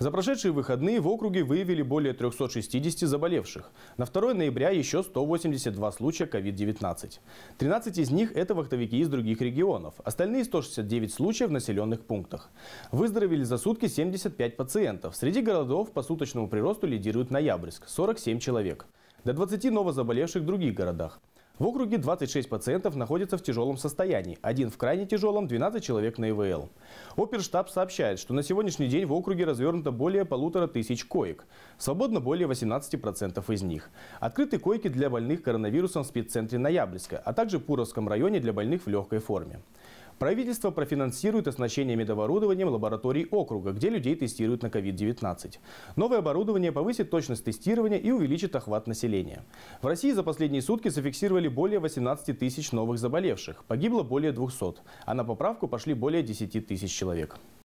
За прошедшие выходные в округе выявили более 360 заболевших. На 2 ноября еще 182 случая COVID-19. 13 из них – это вахтовики из других регионов. Остальные 169 случаев в населенных пунктах. Выздоровели за сутки 75 пациентов. Среди городов по суточному приросту лидирует Ноябрьск – 47 человек. До 20 новозаболевших в других городах. В округе 26 пациентов находятся в тяжелом состоянии, один в крайне тяжелом, 12 человек на ИВЛ. Оперштаб сообщает, что на сегодняшний день в округе развернуто более полутора тысяч коек. Свободно более 18% из них. Открыты койки для больных коронавирусом в спеццентре Ноябрьска, а также в Пуровском районе для больных в легкой форме. Правительство профинансирует оснащение медоборудованием лабораторий округа, где людей тестируют на COVID-19. Новое оборудование повысит точность тестирования и увеличит охват населения. В России за последние сутки зафиксировали более 18 тысяч новых заболевших, погибло более 200, а на поправку пошли более 10 тысяч человек.